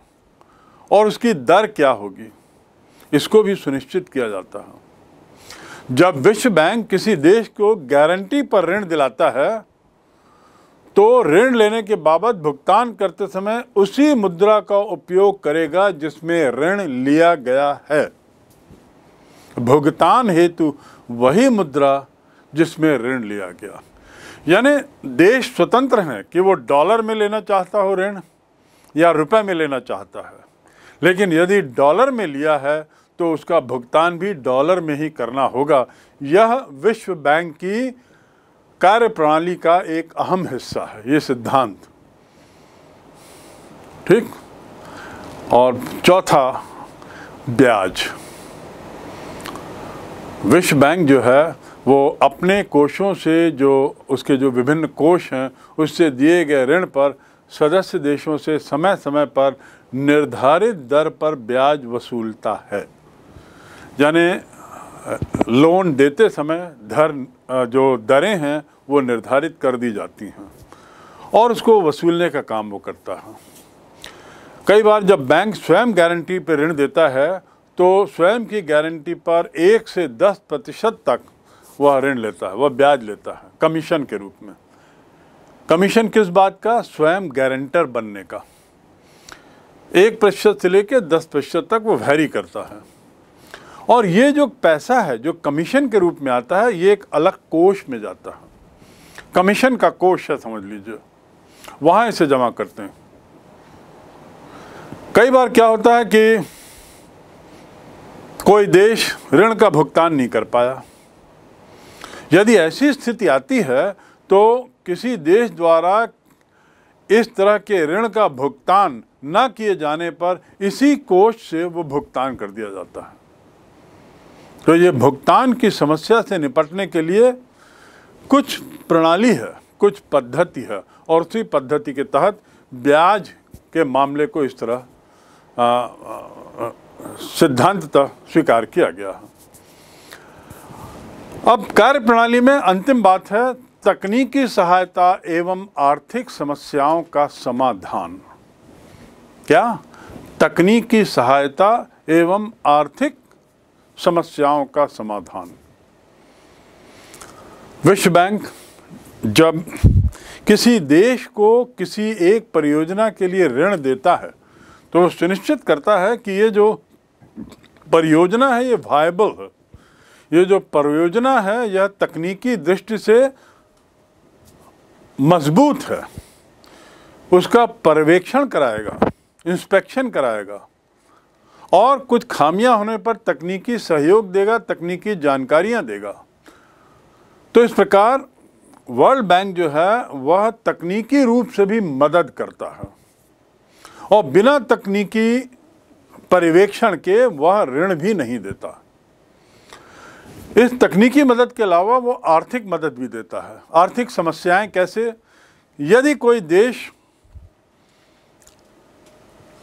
और उसकी दर क्या होगी इसको भी सुनिश्चित किया जाता है जब विश्व बैंक किसी देश को गारंटी पर ऋण दिलाता है तो ऋण लेने के बाबत भुगतान करते समय उसी मुद्रा का उपयोग करेगा जिसमें ऋण लिया गया है भुगतान हेतु वही मुद्रा जिसमें ऋण लिया गया यानी देश स्वतंत्र है कि वो डॉलर में लेना चाहता हो ऋण या रुपए में लेना चाहता है लेकिन यदि डॉलर में लिया है तो उसका भुगतान भी डॉलर में ही करना होगा यह विश्व बैंक की कार्य प्रणाली का एक अहम हिस्सा है ये सिद्धांत ठीक और चौथा ब्याज विश्व बैंक जो है वो अपने कोषों से जो उसके जो विभिन्न कोष हैं उससे दिए गए ऋण पर सदस्य देशों से समय समय पर निर्धारित दर पर ब्याज वसूलता है यानी लोन देते समय धर जो दरें हैं वो निर्धारित कर दी जाती हैं और उसको वसूलने का काम वो करता है कई बार जब बैंक स्वयं गारंटी पर ऋण देता है तो स्वयं की गारंटी पर एक से दस प्रतिशत तक वह ऋण लेता है वह ब्याज लेता है कमीशन के रूप में कमीशन किस बात का स्वयं गारंटर बनने का एक प्रतिशत से लेकर दस प्रतिशत तक वो वैरी करता है और ये जो पैसा है जो कमीशन के रूप में आता है ये एक अलग कोष में जाता है कमीशन का कोष है समझ लीजिए वहाँ इसे जमा करते हैं कई बार क्या होता है कि कोई देश ऋण का भुगतान नहीं कर पाया यदि ऐसी स्थिति आती है तो किसी देश द्वारा इस तरह के ऋण का भुगतान न किए जाने पर इसी कोष से वो भुगतान कर दिया जाता है तो ये भुगतान की समस्या से निपटने के लिए कुछ प्रणाली है कुछ पद्धति है और उसी पद्धति के तहत ब्याज के मामले को इस तरह आ, आ, आ, सिद्धांतता स्वीकार किया गया अब कार्य प्रणाली में अंतिम बात है तकनीकी सहायता एवं आर्थिक समस्याओं का समाधान क्या तकनीकी सहायता एवं आर्थिक समस्याओं का समाधान विश्व बैंक जब किसी देश को किसी एक परियोजना के लिए ऋण देता है तो सुनिश्चित करता है कि ये जो परियोजना है ये वायबल है ये जो परियोजना है यह तकनीकी दृष्टि से मजबूत है उसका पर्यवेक्षण कराएगा इंस्पेक्शन कराएगा और कुछ खामियां होने पर तकनीकी सहयोग देगा तकनीकी जानकारियां देगा तो इस प्रकार वर्ल्ड बैंक जो है वह तकनीकी रूप से भी मदद करता है और बिना तकनीकी पर्यवेक्षण के वह ऋण भी नहीं देता इस तकनीकी मदद के अलावा वो आर्थिक मदद भी देता है आर्थिक समस्याएं कैसे यदि कोई देश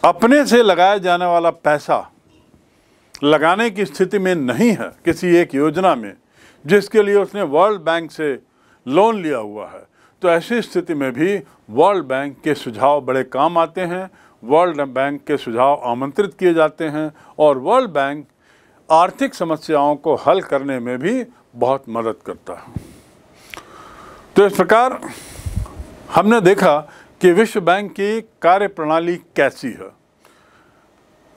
अपने से लगाया जाने वाला पैसा लगाने की स्थिति में नहीं है किसी एक योजना में जिसके लिए उसने वर्ल्ड बैंक से लोन लिया हुआ है तो ऐसी स्थिति में भी वर्ल्ड बैंक के सुझाव बड़े काम आते हैं वर्ल्ड बैंक के सुझाव आमंत्रित किए जाते हैं और वर्ल्ड बैंक आर्थिक समस्याओं को हल करने में भी बहुत मदद करता है तो इस प्रकार हमने देखा कि विश्व बैंक की कार्य प्रणाली कैसी है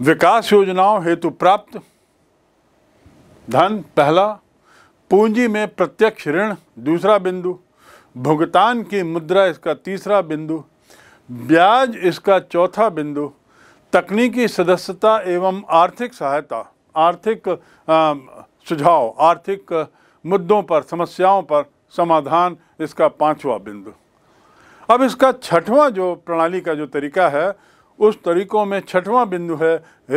विकास योजनाओं हेतु प्राप्त धन पहला पूंजी में प्रत्यक्ष ऋण दूसरा बिंदु भुगतान की मुद्रा इसका तीसरा बिंदु ब्याज इसका चौथा बिंदु तकनीकी सदस्यता एवं आर्थिक सहायता आर्थिक सुझाव आर्थिक मुद्दों पर समस्याओं पर समाधान इसका पांचवा बिंदु अब इसका छठवां जो प्रणाली का जो तरीका है उस तरीकों में छठवां बिंदु है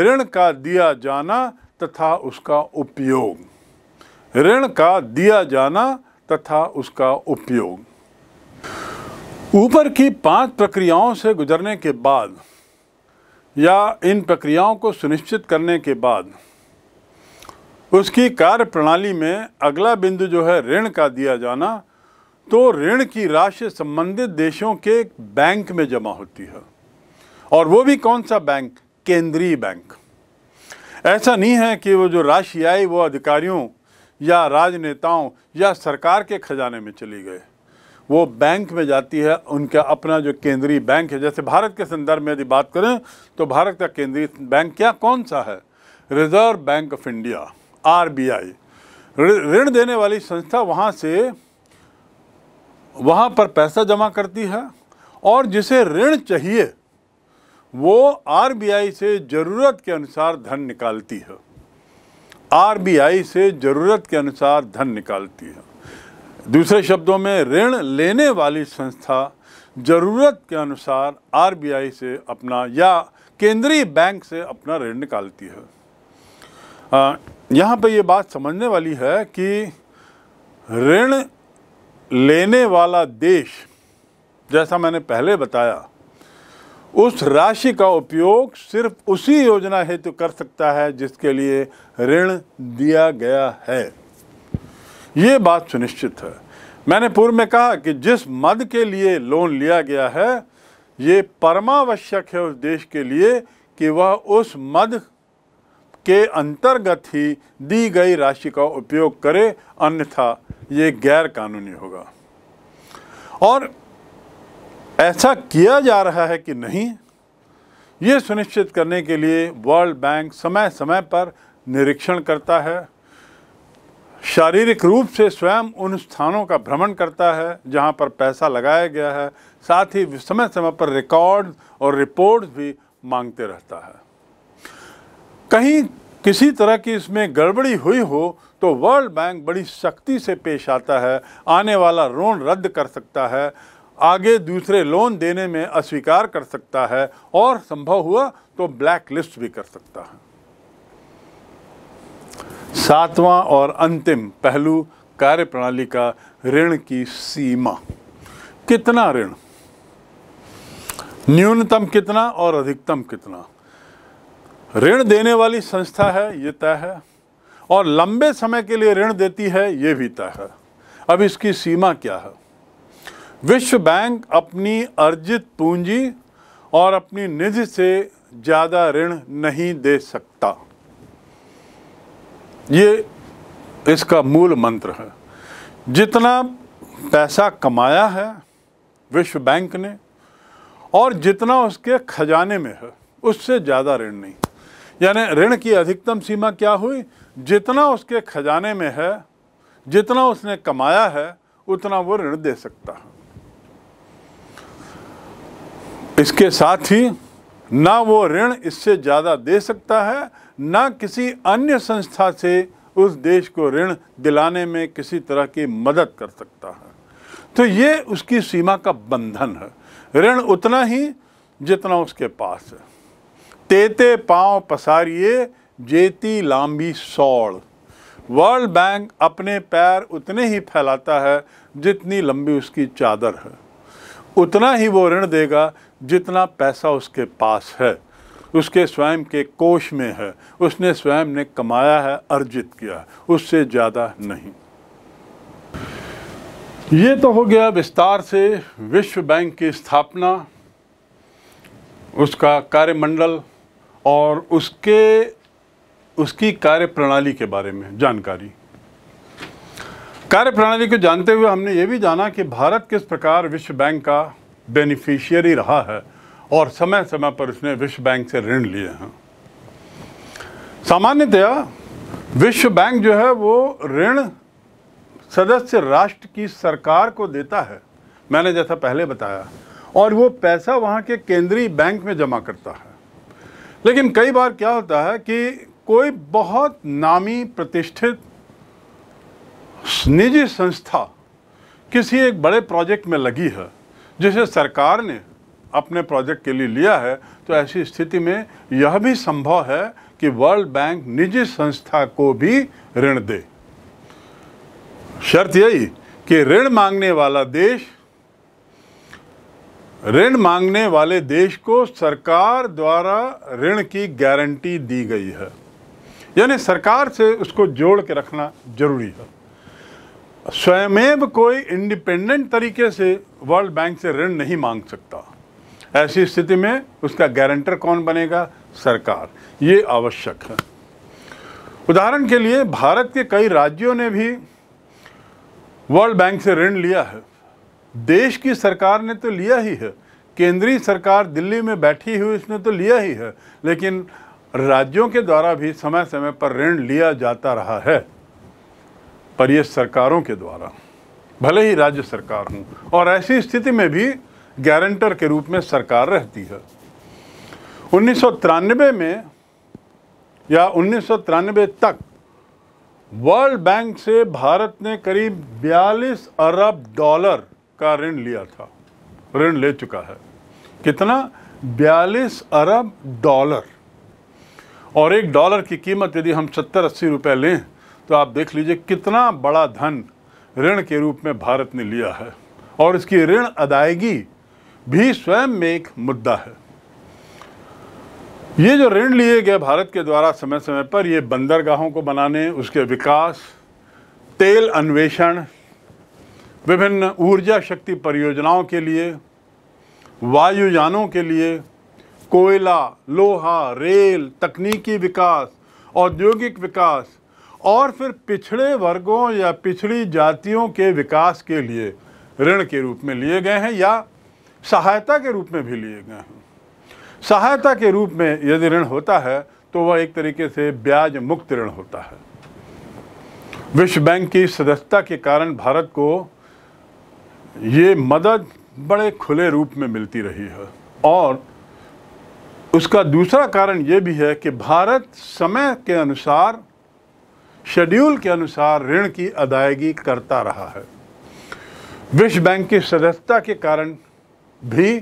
ऋण का दिया जाना तथा उसका उपयोग ऋण का दिया जाना तथा उसका उपयोग ऊपर की पांच प्रक्रियाओं से गुजरने के बाद या इन प्रक्रियाओं को सुनिश्चित करने के बाद उसकी कार्य प्रणाली में अगला बिंदु जो है ऋण का दिया जाना तो ऋण की राशि संबंधित देशों के बैंक में जमा होती है और वो भी कौन सा बैंक केंद्रीय बैंक ऐसा नहीं है कि वो जो राशि आई वो अधिकारियों या राजनेताओं या सरकार के खजाने में चली गई वो बैंक में जाती है उनका अपना जो केंद्रीय बैंक है जैसे भारत के संदर्भ में यदि बात करें तो भारत का केंद्रीय बैंक क्या कौन सा है Reserve Bank of India R ऋण देने वाली संस्था वहाँ से वहाँ पर पैसा जमा करती है और जिसे ऋण चाहिए वो आर से ज़रूरत के अनुसार धन निकालती है आर से ज़रूरत के अनुसार धन निकालती है दूसरे शब्दों में ऋण लेने वाली संस्था ज़रूरत के अनुसार आरबीआई से अपना या केंद्रीय बैंक से अपना ऋण निकालती है यहाँ पर यह बात समझने वाली है कि ऋण लेने वाला देश जैसा मैंने पहले बताया उस राशि का उपयोग सिर्फ उसी योजना हेतु कर सकता है जिसके लिए ऋण दिया गया है ये बात सुनिश्चित है मैंने पूर्व में कहा कि जिस मद के लिए लोन लिया गया है ये परमावश्यक है उस देश के लिए कि वह उस मद के अंतर्गत ही दी गई राशि का उपयोग करे अन्यथा ये गैर कानूनी होगा और ऐसा किया जा रहा है कि नहीं ये सुनिश्चित करने के लिए वर्ल्ड बैंक समय समय पर निरीक्षण करता है शारीरिक रूप से स्वयं उन स्थानों का भ्रमण करता है जहां पर पैसा लगाया गया है साथ ही समय समय पर रिकॉर्ड और रिपोर्ट्स भी मांगते रहता है कहीं किसी तरह की इसमें गड़बड़ी हुई हो तो वर्ल्ड बैंक बड़ी सख्ती से पेश आता है आने वाला लोन रद्द कर सकता है आगे दूसरे लोन देने में अस्वीकार कर सकता है और संभव हुआ तो ब्लैक लिस्ट भी कर सकता है सातवां और अंतिम पहलू कार्य प्रणाली का ऋण की सीमा कितना ऋण न्यूनतम कितना और अधिकतम कितना ऋण देने वाली संस्था है ये तय है और लंबे समय के लिए ऋण देती है ये भी तय है अब इसकी सीमा क्या है विश्व बैंक अपनी अर्जित पूंजी और अपनी निधि से ज़्यादा ऋण नहीं दे सकता ये इसका मूल मंत्र है जितना पैसा कमाया है विश्व बैंक ने और जितना उसके खजाने में है उससे ज़्यादा ऋण नहीं यानी ऋण की अधिकतम सीमा क्या हुई जितना उसके खजाने में है जितना उसने कमाया है उतना वो ऋण दे सकता है इसके साथ ही ना वो ऋण इससे ज़्यादा दे सकता है ना किसी अन्य संस्था से उस देश को ऋण दिलाने में किसी तरह की मदद कर सकता है तो ये उसकी सीमा का बंधन है ऋण उतना ही जितना उसके पास है तेते पांव पसारिए जेती लांबी सौड़ वर्ल्ड बैंक अपने पैर उतने ही फैलाता है जितनी लंबी उसकी चादर है उतना ही वो ऋण देगा जितना पैसा उसके पास है उसके स्वयं के कोष में है उसने स्वयं ने कमाया है अर्जित किया है उससे ज़्यादा नहीं ये तो हो गया विस्तार से विश्व बैंक की स्थापना उसका कार्यमंडल और उसके उसकी कार्य प्रणाली के बारे में जानकारी कार्यप्रणाली को जानते हुए हमने ये भी जाना कि भारत किस प्रकार विश्व बैंक का बेनिफिशियरी रहा है और समय समय पर उसने विश्व बैंक से ऋण लिए हैं सामान्यतया विश्व बैंक जो है वो ऋण सदस्य राष्ट्र की सरकार को देता है मैंने जैसा पहले बताया और वो पैसा वहाँ के केंद्रीय बैंक में जमा करता है लेकिन कई बार क्या होता है कि कोई बहुत नामी प्रतिष्ठित निजी संस्था किसी एक बड़े प्रोजेक्ट में लगी है जिसे सरकार ने अपने प्रोजेक्ट के लिए लिया है तो ऐसी स्थिति में यह भी संभव है कि वर्ल्ड बैंक निजी संस्था को भी ऋण दे शर्त यही कि ऋण मांगने वाला देश ऋण मांगने वाले देश को सरकार द्वारा ऋण की गारंटी दी गई है यानी सरकार से उसको जोड़ के रखना जरूरी है स्वयमेव कोई इंडिपेंडेंट तरीके से वर्ल्ड बैंक से ऋण नहीं मांग सकता ऐसी स्थिति में उसका गारंटर कौन बनेगा सरकार ये आवश्यक है उदाहरण के लिए भारत के कई राज्यों ने भी वर्ल्ड बैंक से ऋण लिया है देश की सरकार ने तो लिया ही है केंद्रीय सरकार दिल्ली में बैठी हुई उसने तो लिया ही है लेकिन राज्यों के द्वारा भी समय समय पर ऋण लिया जाता रहा है पर ये सरकारों के द्वारा भले ही राज्य सरकार हूँ और ऐसी स्थिति में भी गारंटर के रूप में सरकार रहती है उन्नीस में या उन्नीस तक वर्ल्ड बैंक से भारत ने करीब 42 अरब डॉलर का ऋण लिया था ऋण ले चुका है कितना 42 अरब डॉलर और एक डॉलर की कीमत यदि हम सत्तर अस्सी रुपये लें तो आप देख लीजिए कितना बड़ा धन ऋण के रूप में भारत ने लिया है और इसकी ऋण अदायगी भी स्वयं में एक मुद्दा है ये जो ऋण लिए गए भारत के द्वारा समय समय पर ये बंदरगाहों को बनाने उसके विकास तेल अन्वेषण विभिन्न ऊर्जा शक्ति परियोजनाओं के लिए वायुयानों के लिए कोयला लोहा रेल तकनीकी विकास औद्योगिक विकास और फिर पिछड़े वर्गों या पिछड़ी जातियों के विकास के लिए ऋण के रूप में लिए गए हैं या सहायता के रूप में भी लिए गए हैं सहायता के रूप में यदि ऋण होता है तो वह एक तरीके से ब्याज मुक्त ऋण होता है विश्व बैंक की सदस्यता के कारण भारत को ये मदद बड़े खुले रूप में मिलती रही है और उसका दूसरा कारण ये भी है कि भारत समय के अनुसार शेड्यूल के अनुसार ऋण की अदायगी करता रहा है विश्व बैंक की सदस्यता के कारण भी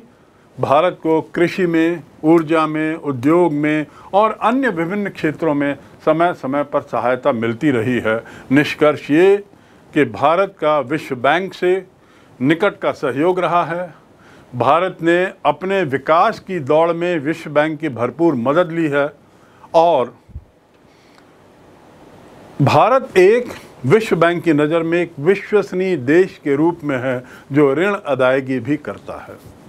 भारत को कृषि में ऊर्जा में उद्योग में और अन्य विभिन्न क्षेत्रों में समय समय पर सहायता मिलती रही है निष्कर्ष ये कि भारत का विश्व बैंक से निकट का सहयोग रहा है भारत ने अपने विकास की दौड़ में विश्व बैंक की भरपूर मदद ली है और भारत एक विश्व बैंक की नज़र में एक विश्वसनीय देश के रूप में है जो ऋण अदायगी भी करता है